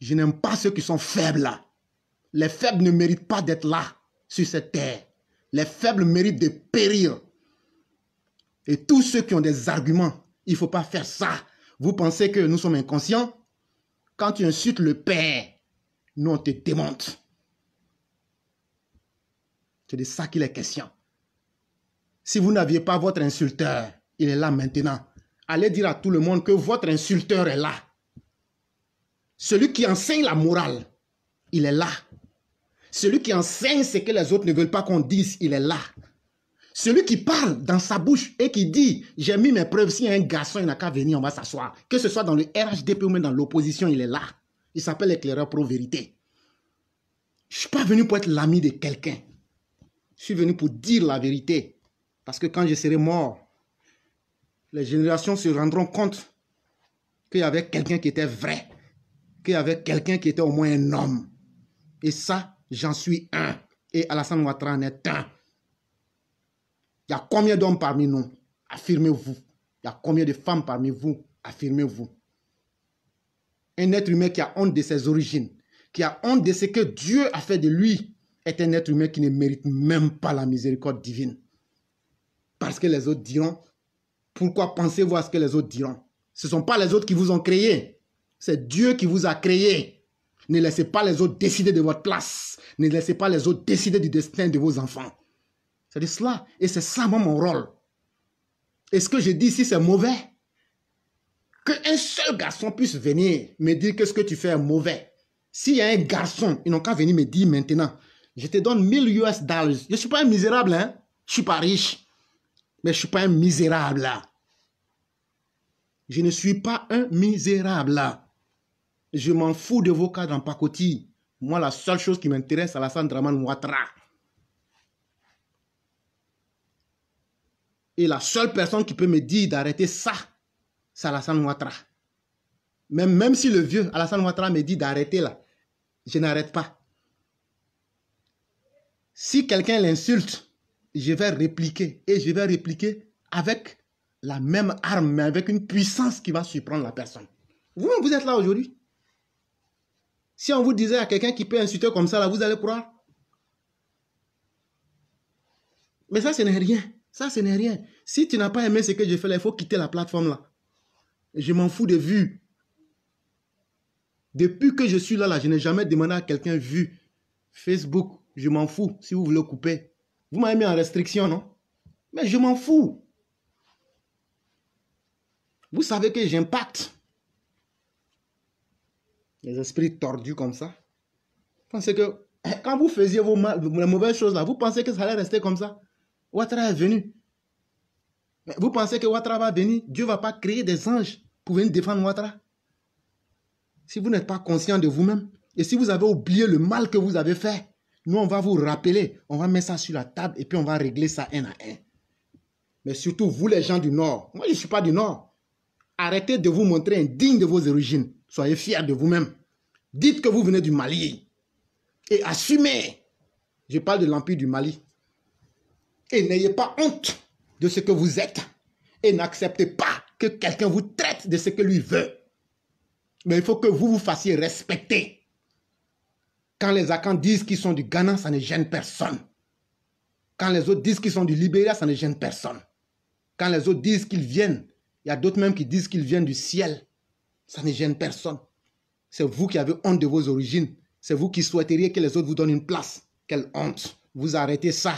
Je n'aime pas ceux qui sont faibles Les faibles ne méritent pas d'être là, sur cette terre. Les faibles méritent de périr. Et tous ceux qui ont des arguments, il ne faut pas faire ça. Vous pensez que nous sommes inconscients Quand tu insultes le Père, nous on te démonte. C'est de ça qu'il est question. Si vous n'aviez pas votre insulteur, il est là maintenant. Allez dire à tout le monde que votre insulteur est là. Celui qui enseigne la morale, il est là. Celui qui enseigne ce que les autres ne veulent pas qu'on dise, il est là. Celui qui parle dans sa bouche et qui dit J'ai mis mes preuves, si un garçon, il n'a qu'à venir, on va s'asseoir. Que ce soit dans le RHDP ou même dans l'opposition, il est là. Il s'appelle éclaireur pro-vérité. Je ne suis pas venu pour être l'ami de quelqu'un. Je suis venu pour dire la vérité. Parce que quand je serai mort, les générations se rendront compte qu'il y avait quelqu'un qui était vrai avait quelqu'un qui était au moins un homme. Et ça, j'en suis un. Et Alassane Ouattara en est un. Il y a combien d'hommes parmi nous Affirmez-vous. Il y a combien de femmes parmi vous Affirmez-vous. Un être humain qui a honte de ses origines, qui a honte de ce que Dieu a fait de lui, est un être humain qui ne mérite même pas la miséricorde divine. Parce que les autres diront, pourquoi pensez-vous à ce que les autres diront Ce ne sont pas les autres qui vous ont créé. C'est Dieu qui vous a créé. Ne laissez pas les autres décider de votre place. Ne laissez pas les autres décider du destin de vos enfants. C'est de cela. Et c'est ça, mon rôle. est ce que je dis si c'est mauvais. Qu'un seul garçon puisse venir me dire que ce que tu fais est mauvais. S'il y a un garçon, ils n'ont qu'à venir me dire maintenant, je te donne 1000 US dollars. Je ne suis pas un misérable, hein. Je ne suis pas riche. Mais je ne suis pas un misérable, Je ne suis pas un misérable, je m'en fous de vos cadres en pacotille. Moi, la seule chose qui m'intéresse, c'est Alassane Draman Ouattara. Et la seule personne qui peut me dire d'arrêter ça, c'est Alassane Ouattara. Même, même si le vieux Alassane Ouattara me dit d'arrêter là, je n'arrête pas. Si quelqu'un l'insulte, je vais répliquer. Et je vais répliquer avec la même arme, mais avec une puissance qui va surprendre la personne. vous vous êtes là aujourd'hui. Si on vous disait à quelqu'un qui peut insulter comme ça, là, vous allez croire. Mais ça, ce n'est rien. Ça, ce n'est rien. Si tu n'as pas aimé ce que je fais là, il faut quitter la plateforme là. Je m'en fous de vues. Depuis que je suis là, là, je n'ai jamais demandé à quelqu'un vue. Facebook, je m'en fous si vous voulez couper. Vous m'avez mis en restriction, non Mais je m'en fous. Vous savez que j'impacte les esprits tordus comme ça. Vous Pensez que quand vous faisiez vos mal, les mauvaises choses là, vous pensez que ça allait rester comme ça. Ouattara est venu. vous pensez que Ouattara va venir, Dieu ne va pas créer des anges pour venir défendre Ouattara. Si vous n'êtes pas conscient de vous-même et si vous avez oublié le mal que vous avez fait, nous on va vous rappeler, on va mettre ça sur la table et puis on va régler ça un à un. Mais surtout vous les gens du Nord, moi je ne suis pas du Nord. Arrêtez de vous montrer indigne de vos origines. Soyez fiers de vous-même. Dites que vous venez du Mali et assumez. Je parle de l'Empire du Mali. Et n'ayez pas honte de ce que vous êtes et n'acceptez pas que quelqu'un vous traite de ce que lui veut. Mais il faut que vous vous fassiez respecter. Quand les Akans disent qu'ils sont du Ghana, ça ne gêne personne. Quand les autres disent qu'ils sont du Libéria, ça ne gêne personne. Quand les autres disent qu'ils viennent, il y a d'autres même qui disent qu'ils viennent du ciel. Ça ne gêne personne. C'est vous qui avez honte de vos origines. C'est vous qui souhaiteriez que les autres vous donnent une place. Quelle honte. Vous arrêtez ça.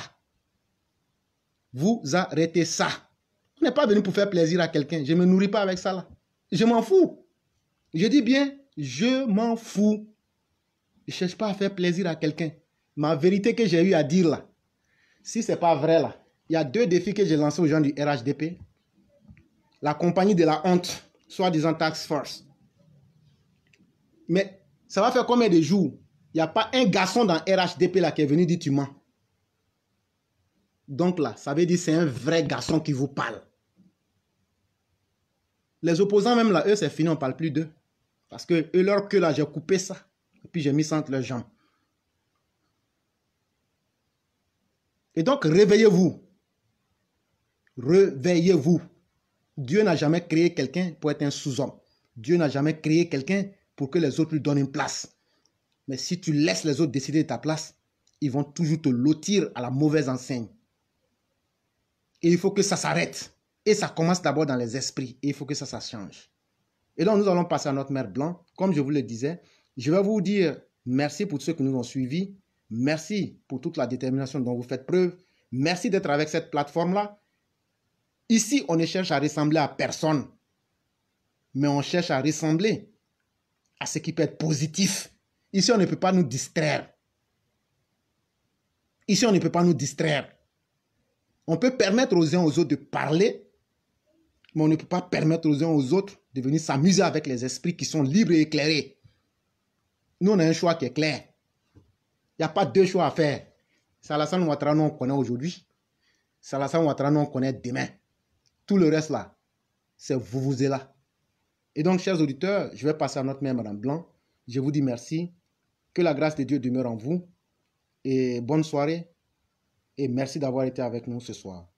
Vous arrêtez ça. On n'est pas venu pour faire plaisir à quelqu'un. Je ne me nourris pas avec ça là. Je m'en fous. Je dis bien, je m'en fous. Je ne cherche pas à faire plaisir à quelqu'un. Ma vérité que j'ai eu à dire là, si ce n'est pas vrai là, il y a deux défis que j'ai lancés aux gens du RHDP. La compagnie de la honte, soit disant Tax Force. Mais ça va faire combien de jours Il n'y a pas un garçon dans RHDP là qui est venu dire tu mens. Donc là, ça veut dire c'est un vrai garçon qui vous parle. Les opposants même là, eux, c'est fini, on ne parle plus d'eux. Parce que eux, leur queue là, j'ai coupé ça. Et puis j'ai mis ça entre leurs jambes. Et donc, réveillez-vous. Réveillez-vous. Dieu n'a jamais créé quelqu'un pour être un sous-homme. Dieu n'a jamais créé quelqu'un pour que les autres lui donnent une place. Mais si tu laisses les autres décider de ta place, ils vont toujours te lotir à la mauvaise enseigne. Et il faut que ça s'arrête. Et ça commence d'abord dans les esprits. Et il faut que ça, change. Et donc, nous allons passer à notre mère blanc. Comme je vous le disais, je vais vous dire merci pour ceux qui nous ont suivis. Merci pour toute la détermination dont vous faites preuve. Merci d'être avec cette plateforme-là. Ici, on ne cherche à ressembler à personne, mais on cherche à ressembler ce qui peut être positif. Ici, on ne peut pas nous distraire. Ici, on ne peut pas nous distraire. On peut permettre aux uns aux autres de parler, mais on ne peut pas permettre aux uns aux autres de venir s'amuser avec les esprits qui sont libres et éclairés. Nous, on a un choix qui est clair. Il n'y a pas deux choix à faire. Salassane Ouattara, nous, on connaît aujourd'hui. Salassane Ouattara, nous, on connaît demain. Tout le reste, là, c'est vous, vous êtes là. Et donc, chers auditeurs, je vais passer à notre mère, Madame Blanc. Je vous dis merci. Que la grâce de Dieu demeure en vous. Et bonne soirée. Et merci d'avoir été avec nous ce soir.